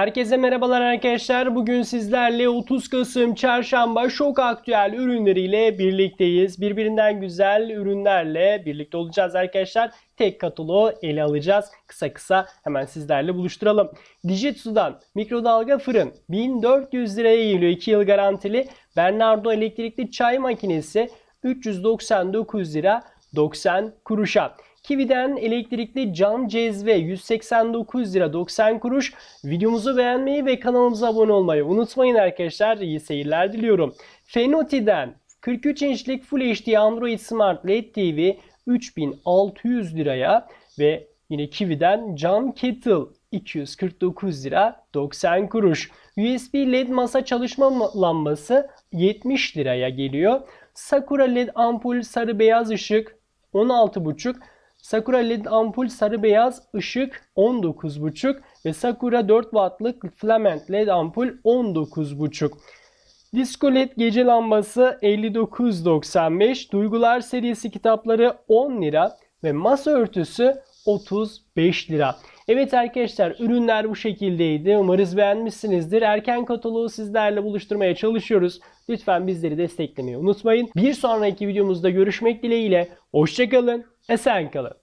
Herkese merhabalar arkadaşlar. Bugün sizlerle 30 Kasım Çarşamba şok aktüel ürünleriyle birlikteyiz. Birbirinden güzel ürünlerle birlikte olacağız arkadaşlar. Tek kataloğu ele alacağız. Kısa kısa hemen sizlerle buluşturalım. Dijitsu'dan mikrodalga fırın 1400 liraya geliyor. 2 yıl garantili. Bernardo elektrikli çay makinesi 399 lira. 90 kuruşa. Kividen elektrikli cam cezve 189 lira 90 kuruş. Videomuzu beğenmeyi ve kanalımıza abone olmayı unutmayın arkadaşlar. İyi seyirler diliyorum. Fenoti'den 43 inçlik Full HD Android Smart LED TV 3600 liraya ve yine Kividen cam kettle 249 lira 90 kuruş. USB LED masa çalışma lambası 70 liraya geliyor. Sakura LED ampul sarı beyaz ışık 16,5. Sakura led ampul sarı beyaz ışık 19,5 ve Sakura 4 wattlık filament led ampul 19,5. Disco led gece lambası 59.95, Duygular serisi kitapları 10 lira ve masa örtüsü 35 lira. Evet arkadaşlar ürünler bu şekildeydi. Umarız beğenmişsinizdir. Erken kataloğu sizlerle buluşturmaya çalışıyoruz. Lütfen bizleri desteklemeyi unutmayın. Bir sonraki videomuzda görüşmek dileğiyle. Hoşçakalın. Esen kalın.